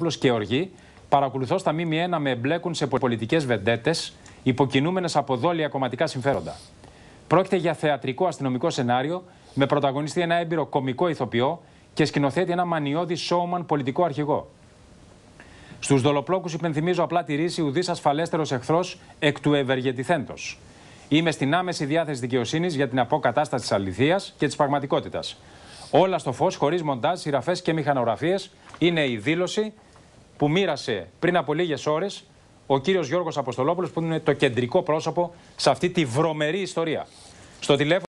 Παύλος και Οργή, παρακολουθώ στα ΜΜΕ να με εμπλέκουν σε πολιτικές βεντέτες, υποκινούμενες από δόλια κομματικά συμφέροντα. Πρόκειται για θεατρικό αστυνομικό σενάριο με πρωταγωνιστή ένα έμπειρο κομικό ηθοποιό και σκηνοθέτη ένα μανιώδη σόουμαν πολιτικό αρχηγό. Στους δολοπλόκους υπενθυμίζω απλά τη ρίση ουδής ασφαλέστερος εχθρός εκ του ευεργετηθέντος. Είμαι στην άμεση διάθεση δικαιοσύνης για την αποκατάσταση της αληθείας και της πραγματικότητας. Όλα στο φως, χωρίς μοντάζ, σειραφές και μηχανογραφίες, είναι η δήλωση που μοίρασε πριν από λίγες ώρες ο κύριος Γιώργος Αποστολόπουλος που είναι το κεντρικό πρόσωπο σε αυτή τη βρωμερή ιστορία. Στο τηλέφωνο